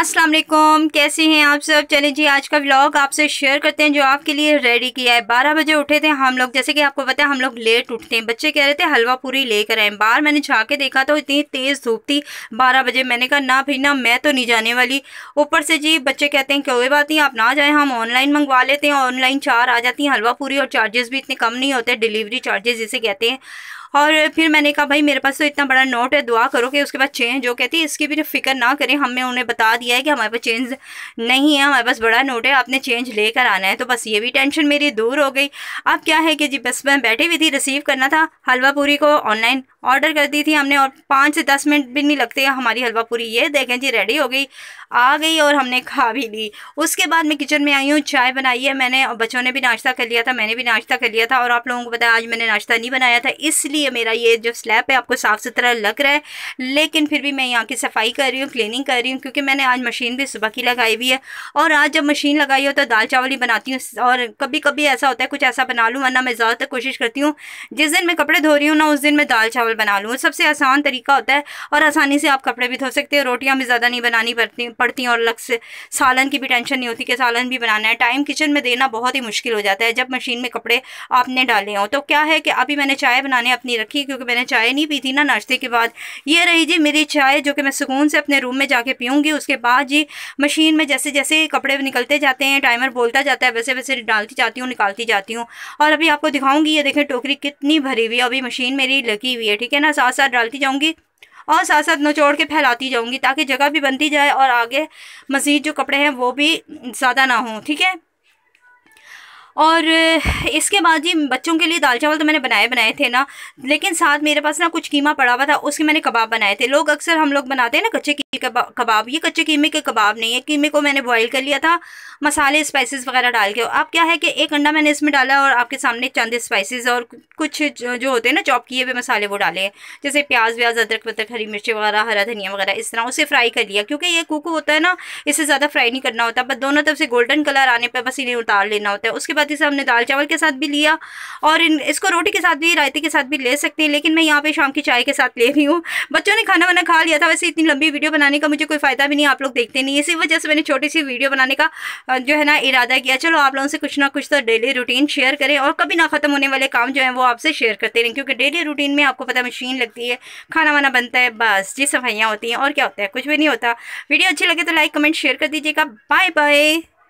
अस्सलाम वालेकुम कैसे हैं आप सब चले जी आज का व्लॉग आपसे शेयर करते हैं जो आपके लिए रेडी किया है बारह बजे उठे थे हम लोग जैसे कि आपको पता है हम लोग लेट उठते हैं बच्चे कह रहे थे हलवा पूरी लेकर आए बाहर मैंने छा के देखा तो इतनी तेज़ धूप थी बारह बजे मैंने कहा ना भाई ना मैं तो नहीं जाने वाली ऊपर से जी बच्चे कहते हैं कोई बात नहीं आप ना जाएँ हम ऑनलाइन मंगवा लेते हैं ऑनलाइन चार आ जाती हैं हलवा पूरी और चार्जेस भी इतने कम नहीं होते डिलीवरी चार्जेस जिसे कहते हैं और फिर मैंने कहा भाई मेरे पास तो इतना बड़ा नोट है दुआ करो कि उसके बाद चेंज हो कहती इसकी भी तो फिक्र ना करें हमने उन्हें बता दिया है कि हमारे पास चेंज नहीं है हमारे पास बड़ा नोट है आपने चेंज लेकर आना है तो बस ये भी टेंशन मेरी दूर हो गई अब क्या है कि जी बस मैं बैठी हुई थी रिसीव करना था हलवा पूरी को ऑनलाइन ऑर्डर कर दी थी हमने और पाँच से दस मिनट भी नहीं लगते हमारी हलवा पूरी ये देखें जी रेडी हो गई आ गई और हमने खा भी ली उसके बाद मैं किचन में आई हूँ चाय बनाई है मैंने और बच्चों ने भी नाश्ता कर लिया था मैंने भी नाश्ता कर लिया था और आप लोगों को बताया आज मैंने नाश्ता नहीं बनाया था इसलिए ये मेरा ये जो स्लैब है आपको साफ़ सुथरा लग रहा है लेकिन फिर भी मैं यहाँ की सफाई कर रही हूँ क्लीनिंग कर रही हूँ क्योंकि मैंने आज मशीन भी सुबह की लगाई हुई है और आज जब मशीन लगाई हो तो दाल चावल ही बनाती हूँ और कभी कभी ऐसा होता है कुछ ऐसा बना लूँ वरना मैं ज़्यादातर कोशिश करती हूँ जिस दिन मैं कपड़े धो रही हूँ ना उस दिन मैं दाल चावल बना लूँ सबसे आसान तरीका होता है और आसानी से आप कपड़े भी धो सकते हो रोटियाँ भी ज़्यादा नहीं बनानी पड़ती पड़ती और अलग से सालन की भी टेंशन नहीं होती कि सालन भी बनाना है टाइम किचन में देना बहुत ही मुश्किल हो जाता है जब मशीन में कपड़े आपने डाले हों तो क्या है कि अभी मैंने चाय बनाने अपनी नहीं रखी क्योंकि मैंने चाय नहीं पी थी ना नाश्ते के बाद ये रही जी मेरी चाय जो कि मैं सुकून से अपने रूम में जाके पीऊँगी उसके बाद जी मशीन में जैसे जैसे कपड़े निकलते जाते हैं टाइमर बोलता जाता है वैसे वैसे डालती जाती हूँ निकालती जाती हूँ और अभी आपको दिखाऊँगी ये देखें टोकरी कितनी भरी हुई है अभी मशीन मेरी लगी हुई है ठीक है ना साथ साथ डालती जाऊँगी और साथ साथ नचोड़ के फैलाती जाऊँगी ताकि जगह भी बनती जाए और आगे मज़ीद जो कपड़े हैं वो भी ज़्यादा ना हों ठीक है और इसके बाद जी बच्चों के लिए दाल चावल तो मैंने बनाए बनाए थे ना लेकिन साथ मेरे पास ना कुछ कीमा पड़ा हुआ था उसके मैंने कबाब बनाए थे लोग अक्सर हम लोग बनाते हैं ना कच्चे कीमे कबाब ये कच्चे कीमे के कबाब नहीं है कीमे को मैंने बॉईल कर लिया था मसाले स्पाइसेस वगैरह डाल के अब क्या है कि एक अंडा मैंने इसमें डाला और आपके सामने चंद स्पाइसेस और कुछ जो होते हैं ना चॉप किए हुए मसाले वो डाले जैसे प्याज व्याज अदरक वदरक हरी मिर्ची वगैरह हरा धनिया वगैरह इस तरह उसे फ्राई कर लिया क्योंकि ये कुक होता है ना इसे ज़्यादा फ्राई नहीं करना होता बस दोनों तरफ से गोल्डन कलर आने पर बस इन्हें उतार लेना होता है उसके बाद साथ इसे हमने दाल चावल के साथ भी लिया और इन इसको रोटी के साथ भी रायते के साथ भी ले सकते हैं लेकिन मैं यहाँ पे शाम की चाय के साथ ले रही हूँ बच्चों ने खाना वाना खा लिया था वैसे इतनी लंबी वीडियो बनाने का मुझे कोई फ़ायदा भी नहीं आप लोग देखते नहीं इसी वजह से मैंने छोटी सी वीडियो बनाने का जो है ना इरादा किया चलो आप लोगों से कुछ ना कुछ तो डेली रूटीन शेयर करें और कभी ना ख़त्म होने वाले काम जो है वो आपसे शेयर करते रहें क्योंकि डेली रूटीन में आपको पता मशीन लगती है खाना वाना बनता है बस जी सफाइयाँ होती हैं और क्या होता है कुछ भी नहीं होता वीडियो अच्छी लगे तो लाइक कमेंट शेयर कर दीजिएगा बाय बाय